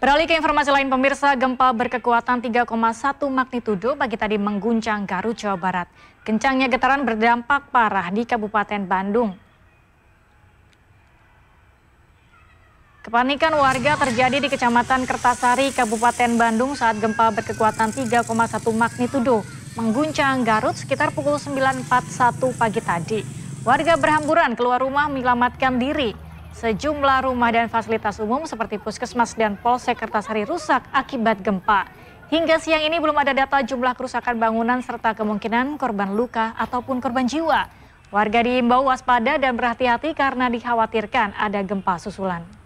Beralih ke informasi lain pemirsa, gempa berkekuatan 3,1 magnitudo pagi tadi mengguncang Garut, Jawa Barat. Kencangnya getaran berdampak parah di Kabupaten Bandung. Kepanikan warga terjadi di Kecamatan Kertasari, Kabupaten Bandung saat gempa berkekuatan 3,1 magnitudo mengguncang Garut sekitar pukul 9.41 pagi tadi. Warga berhamburan keluar rumah menyelamatkan diri. Sejumlah rumah dan fasilitas umum seperti puskesmas dan polsek Kertasari rusak akibat gempa. Hingga siang ini belum ada data jumlah kerusakan bangunan serta kemungkinan korban luka ataupun korban jiwa. Warga diimbau waspada dan berhati-hati karena dikhawatirkan ada gempa susulan.